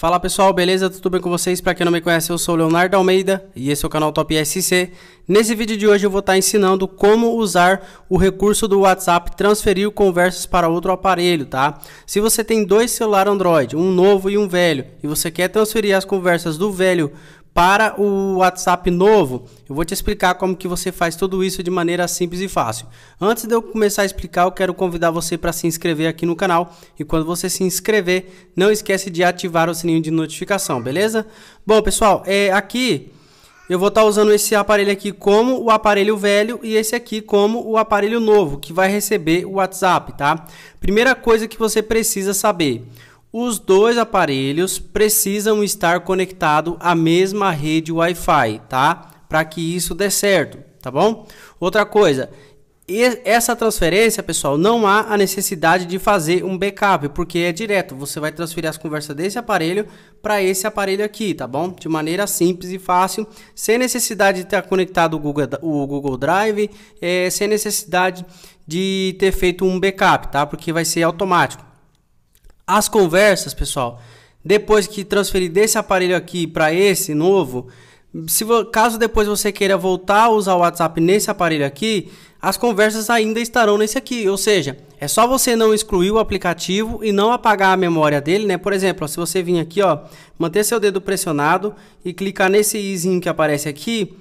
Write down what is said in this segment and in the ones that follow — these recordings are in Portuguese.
Fala pessoal, beleza? Tudo bem com vocês? Para quem não me conhece, eu sou Leonardo Almeida e esse é o canal Top SC. Nesse vídeo de hoje eu vou estar tá ensinando como usar o recurso do WhatsApp transferir conversas para outro aparelho, tá? Se você tem dois celulares Android, um novo e um velho, e você quer transferir as conversas do velho para o WhatsApp novo, eu vou te explicar como que você faz tudo isso de maneira simples e fácil. Antes de eu começar a explicar, eu quero convidar você para se inscrever aqui no canal e quando você se inscrever, não esquece de ativar o sininho de notificação, beleza? Bom, pessoal, é aqui eu vou estar tá usando esse aparelho aqui como o aparelho velho e esse aqui como o aparelho novo, que vai receber o WhatsApp, tá? Primeira coisa que você precisa saber. Os dois aparelhos precisam estar conectados à mesma rede Wi-Fi, tá? Para que isso dê certo, tá bom? Outra coisa, essa transferência, pessoal, não há a necessidade de fazer um backup, porque é direto. Você vai transferir as conversas desse aparelho para esse aparelho aqui, tá bom? De maneira simples e fácil, sem necessidade de ter conectado o Google, o Google Drive, é, sem necessidade de ter feito um backup, tá? Porque vai ser automático. As conversas, pessoal, depois que transferir desse aparelho aqui para esse novo, se caso depois você queira voltar a usar o WhatsApp nesse aparelho aqui, as conversas ainda estarão nesse aqui, ou seja, é só você não excluir o aplicativo e não apagar a memória dele, né? Por exemplo, ó, se você vir aqui, ó, manter seu dedo pressionado e clicar nesse izinho que aparece aqui,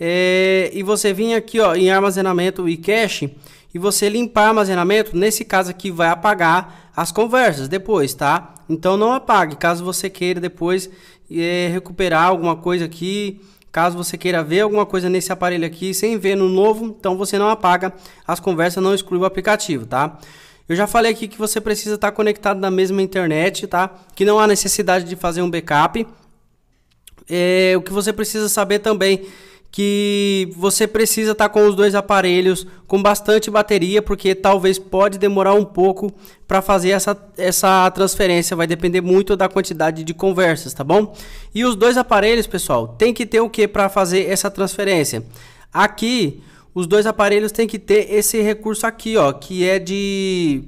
é, e você vir aqui, ó, em armazenamento e cache, e você limpar armazenamento, nesse caso aqui vai apagar as conversas depois, tá? Então não apague, caso você queira depois é, recuperar alguma coisa aqui, caso você queira ver alguma coisa nesse aparelho aqui sem ver no novo, então você não apaga as conversas, não exclui o aplicativo, tá? Eu já falei aqui que você precisa estar conectado na mesma internet, tá? Que não há necessidade de fazer um backup. É, o que você precisa saber também que você precisa estar tá com os dois aparelhos com bastante bateria, porque talvez pode demorar um pouco para fazer essa, essa transferência, vai depender muito da quantidade de conversas, tá bom? E os dois aparelhos, pessoal, tem que ter o que para fazer essa transferência? Aqui, os dois aparelhos tem que ter esse recurso aqui, ó, que é de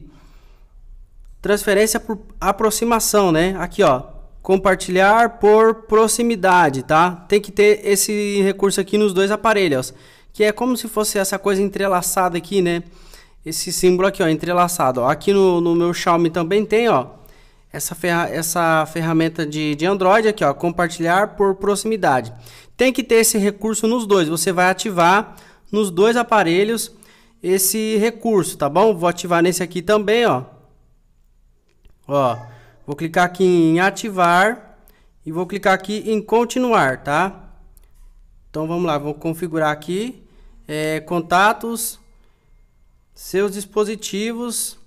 transferência por aproximação, né? Aqui, ó, compartilhar por proximidade, tá? Tem que ter esse recurso aqui nos dois aparelhos, que é como se fosse essa coisa entrelaçada aqui, né? Esse símbolo aqui, ó, entrelaçado. Aqui no, no, meu Xiaomi também tem, ó, essa, ferra essa ferramenta de, de Android aqui, ó, compartilhar por proximidade. Tem que ter esse recurso nos dois, você vai ativar nos dois aparelhos esse recurso, tá bom? Vou ativar nesse aqui também, ó. Ó, Vou clicar aqui em ativar e vou clicar aqui em continuar, tá? Então vamos lá, vou configurar aqui é, contatos, seus dispositivos,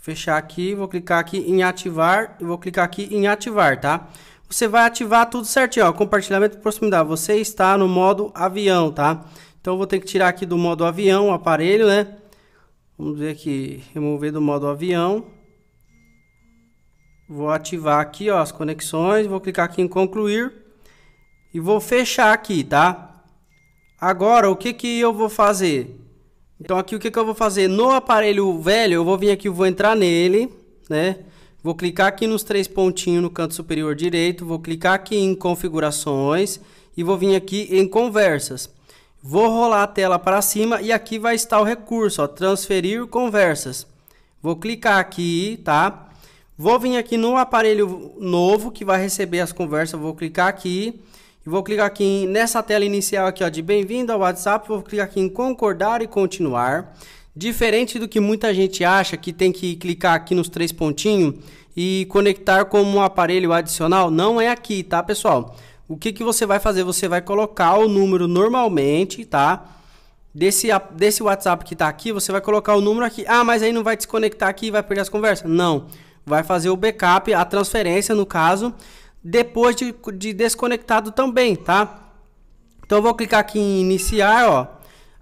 fechar aqui, vou clicar aqui em ativar e vou clicar aqui em ativar, tá? Você vai ativar tudo certinho, ó, compartilhamento de proximidade, você está no modo avião, tá? Então vou ter que tirar aqui do modo avião o aparelho, né? Vamos ver aqui, remover do modo avião. Vou ativar aqui ó, as conexões, vou clicar aqui em concluir e vou fechar aqui, tá? Agora, o que que eu vou fazer? Então aqui o que que eu vou fazer? No aparelho velho, eu vou vir aqui, vou entrar nele, né? Vou clicar aqui nos três pontinhos no canto superior direito, vou clicar aqui em configurações e vou vir aqui em conversas. Vou rolar a tela para cima e aqui vai estar o recurso, ó, transferir conversas. Vou clicar aqui, Tá? Vou vir aqui no aparelho novo que vai receber as conversas. Vou clicar aqui. E vou clicar aqui nessa tela inicial aqui ó, de bem-vindo ao WhatsApp. Vou clicar aqui em concordar e continuar. Diferente do que muita gente acha que tem que clicar aqui nos três pontinhos e conectar como um aparelho adicional, não é aqui, tá pessoal? O que, que você vai fazer? Você vai colocar o número normalmente, tá? Desse, desse WhatsApp que tá aqui, você vai colocar o número aqui. Ah, mas aí não vai desconectar aqui e vai perder as conversas? Não. Não vai fazer o backup, a transferência no caso, depois de, de desconectado também, tá? Então vou clicar aqui em iniciar, ó.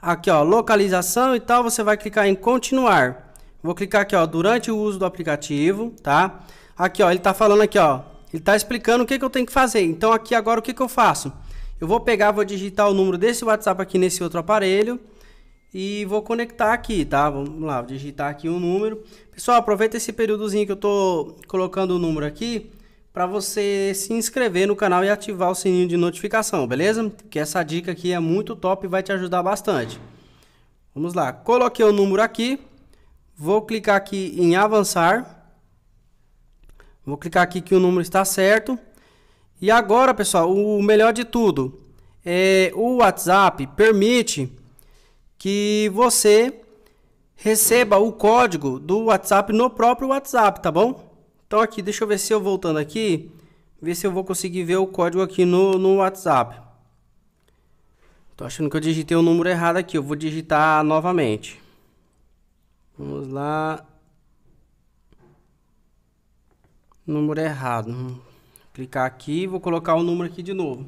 Aqui, ó, localização e tal, você vai clicar em continuar. Vou clicar aqui, ó, durante o uso do aplicativo, tá? Aqui, ó, ele tá falando aqui, ó, ele tá explicando o que que eu tenho que fazer. Então aqui agora o que que eu faço? Eu vou pegar, vou digitar o número desse WhatsApp aqui nesse outro aparelho e vou conectar aqui, tá? Vamos lá, vou digitar aqui um número. Pessoal, aproveita esse períodozinho que eu tô colocando o número aqui para você se inscrever no canal e ativar o sininho de notificação, beleza? Que essa dica aqui é muito top e vai te ajudar bastante. Vamos lá, coloquei o número aqui, vou clicar aqui em avançar, vou clicar aqui que o número está certo. E agora, pessoal, o melhor de tudo é o WhatsApp permite que você receba o código do WhatsApp no próprio WhatsApp, tá bom? Então aqui, deixa eu ver se eu voltando aqui, ver se eu vou conseguir ver o código aqui no, no WhatsApp. Tô achando que eu digitei o um número errado aqui, eu vou digitar novamente. Vamos lá. Número errado. Vou hum, clicar aqui, vou colocar o número aqui de novo.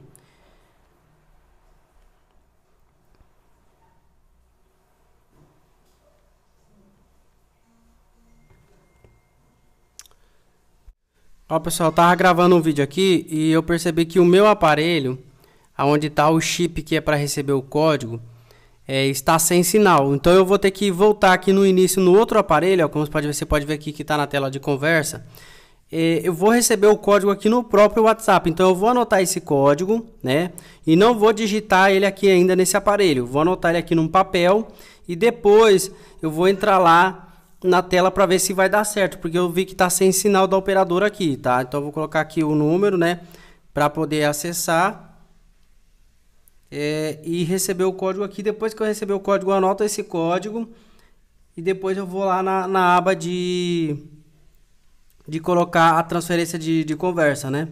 Ó pessoal, eu tava gravando um vídeo aqui e eu percebi que o meu aparelho, aonde está o chip que é para receber o código, é, está sem sinal. Então eu vou ter que voltar aqui no início no outro aparelho, ó, como você pode ver, você pode ver aqui que está na tela de conversa. É, eu vou receber o código aqui no próprio WhatsApp. Então eu vou anotar esse código, né? E não vou digitar ele aqui ainda nesse aparelho. Vou anotar ele aqui num papel e depois eu vou entrar lá na tela para ver se vai dar certo, porque eu vi que está sem sinal da operadora aqui, tá? Então eu vou colocar aqui o número, né, para poder acessar é, e receber o código aqui. Depois que eu receber o código, eu anoto esse código e depois eu vou lá na, na aba de de colocar a transferência de, de conversa, né?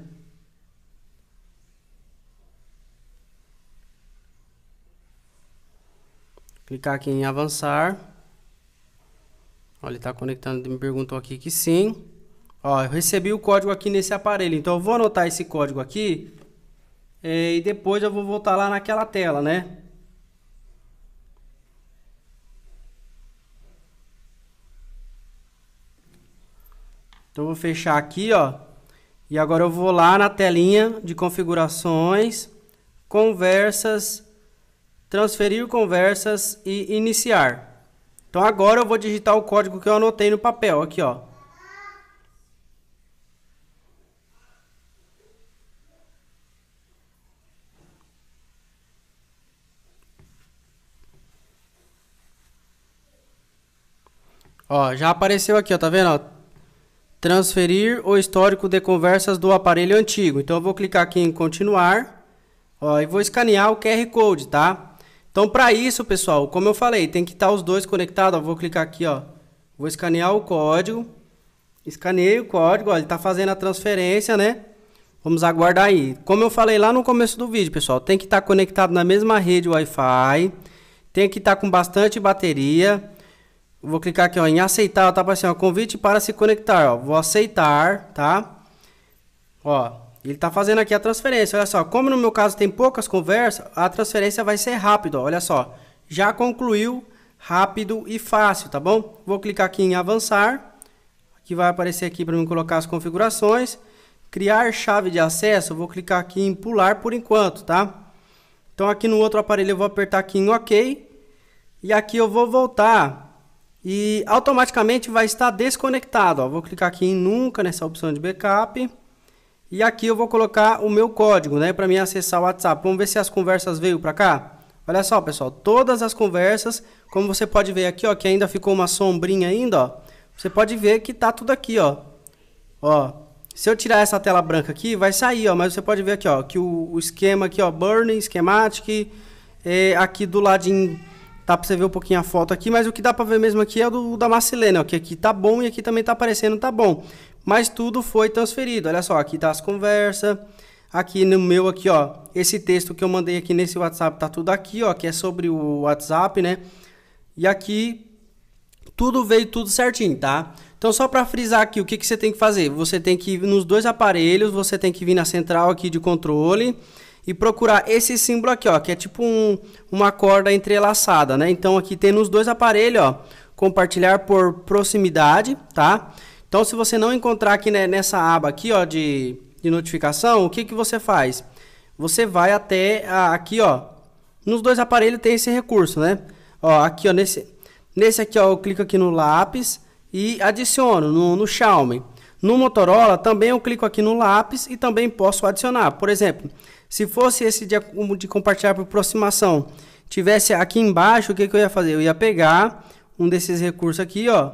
Clicar aqui em avançar. Olha, ele tá conectando, me perguntou aqui que sim. Ó, eu recebi o código aqui nesse aparelho, então eu vou anotar esse código aqui é, e depois eu vou voltar lá naquela tela, né? Então eu vou fechar aqui, ó. E agora eu vou lá na telinha de configurações, conversas, transferir conversas e iniciar. Então agora eu vou digitar o código que eu anotei no papel, aqui ó. Ó, já apareceu aqui, ó, tá vendo? Ó? Transferir o histórico de conversas do aparelho antigo. Então eu vou clicar aqui em continuar, ó, e vou escanear o QR Code, tá? Então, para isso, pessoal, como eu falei, tem que estar tá os dois conectados. Ó, vou clicar aqui, ó. Vou escanear o código. Escaneei o código, ó, ele está fazendo a transferência, né? Vamos aguardar aí. Como eu falei lá no começo do vídeo, pessoal, tem que estar tá conectado na mesma rede Wi-Fi. Tem que estar tá com bastante bateria. Vou clicar aqui ó, em aceitar, ó, tá aparecendo ó, convite para se conectar, ó. Vou aceitar, tá? Ó, ele está fazendo aqui a transferência. Olha só, como no meu caso tem poucas conversas, a transferência vai ser rápida. Olha só, já concluiu, rápido e fácil, tá bom? Vou clicar aqui em avançar, que vai aparecer aqui para mim colocar as configurações. Criar chave de acesso, vou clicar aqui em pular por enquanto, tá? Então aqui no outro aparelho eu vou apertar aqui em OK. E aqui eu vou voltar e automaticamente vai estar desconectado. Ó. Vou clicar aqui em nunca nessa opção de backup. E aqui eu vou colocar o meu código, né, para mim acessar o WhatsApp. Vamos ver se as conversas veio para cá. Olha só, pessoal, todas as conversas, como você pode ver aqui, ó, que ainda ficou uma sombrinha ainda, ó. Você pode ver que tá tudo aqui, ó. Ó, se eu tirar essa tela branca aqui, vai sair, ó, mas você pode ver aqui, ó, que o, o esquema aqui, ó, Burning, Schematic, é, aqui do ladinho tá pra você ver um pouquinho a foto aqui, mas o que dá pra ver mesmo aqui é o do, da Marcelena, ó, que aqui tá bom e aqui também tá aparecendo, tá bom mas tudo foi transferido. Olha só, aqui tá as conversas, aqui no meu aqui, ó, esse texto que eu mandei aqui nesse WhatsApp tá tudo aqui, ó, que é sobre o WhatsApp, né? E aqui tudo veio tudo certinho, tá? Então só para frisar aqui, o que, que você tem que fazer? Você tem que ir nos dois aparelhos, você tem que vir na central aqui de controle e procurar esse símbolo aqui, ó, que é tipo um, uma corda entrelaçada, né? Então aqui tem nos dois aparelhos, ó, compartilhar por proximidade, tá? Então, se você não encontrar aqui né, nessa aba aqui, ó, de, de notificação, o que, que você faz? Você vai até a, aqui, ó. Nos dois aparelhos tem esse recurso, né? Ó, aqui, ó, nesse, nesse aqui, ó, eu clico aqui no lápis e adiciono no, no Xiaomi. No Motorola, também eu clico aqui no lápis e também posso adicionar. Por exemplo, se fosse esse de, de compartilhar por aproximação, tivesse aqui embaixo, o que, que eu ia fazer? Eu ia pegar um desses recursos aqui, ó,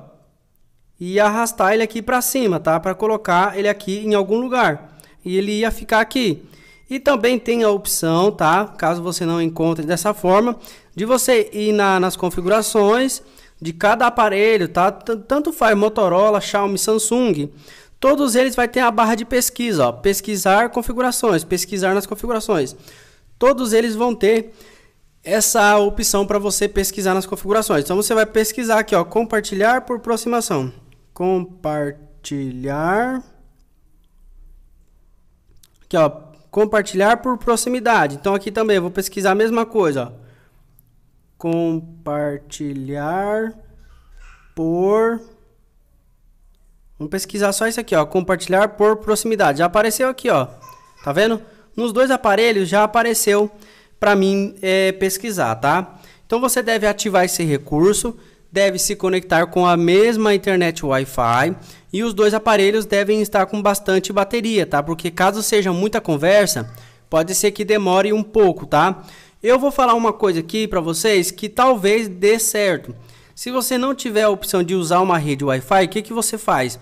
e arrastar ele aqui para cima, tá? Para colocar ele aqui em algum lugar. E ele ia ficar aqui. E também tem a opção, tá? Caso você não encontre dessa forma, de você ir na, nas configurações de cada aparelho, tá? tanto faz Motorola, Xiaomi, Samsung. Todos eles vai ter a barra de pesquisa, ó, pesquisar configurações, pesquisar nas configurações. Todos eles vão ter essa opção para você pesquisar nas configurações. Então você vai pesquisar aqui, ó, compartilhar por aproximação compartilhar. Aqui, ó, compartilhar por proximidade. Então aqui também vou pesquisar a mesma coisa, ó. Compartilhar por Vamos pesquisar só isso aqui, ó, compartilhar por proximidade. Já apareceu aqui, ó. Tá vendo? Nos dois aparelhos já apareceu para mim é, pesquisar, tá? Então você deve ativar esse recurso deve se conectar com a mesma internet Wi-Fi e os dois aparelhos devem estar com bastante bateria, tá? Porque caso seja muita conversa, pode ser que demore um pouco, tá? Eu vou falar uma coisa aqui para vocês que talvez dê certo. Se você não tiver a opção de usar uma rede Wi-Fi, o que, que você faz?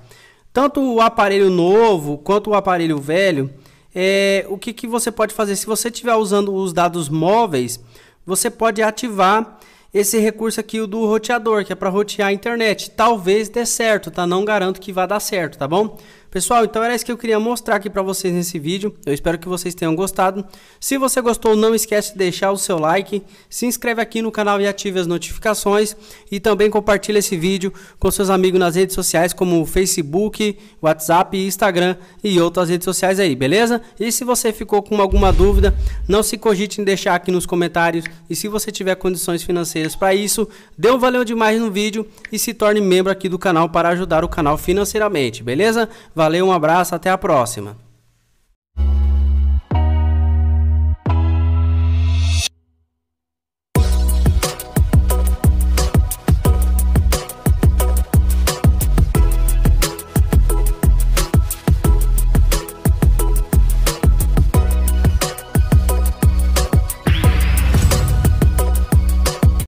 Tanto o aparelho novo quanto o aparelho velho, é, o que, que você pode fazer? Se você estiver usando os dados móveis, você pode ativar esse recurso aqui o do roteador, que é para rotear a internet. Talvez dê certo, tá? Não garanto que vá dar certo, tá bom? Pessoal, então era isso que eu queria mostrar aqui para vocês nesse vídeo. Eu espero que vocês tenham gostado. Se você gostou, não esquece de deixar o seu like, se inscreve aqui no canal e ative as notificações e também compartilha esse vídeo com seus amigos nas redes sociais como Facebook, WhatsApp, Instagram e outras redes sociais aí, beleza? E se você ficou com alguma dúvida, não se cogite em deixar aqui nos comentários e se você tiver condições financeiras para isso, dê um valeu demais no vídeo e se torne membro aqui do canal para ajudar o canal financeiramente, beleza? Valeu, um abraço, até a próxima.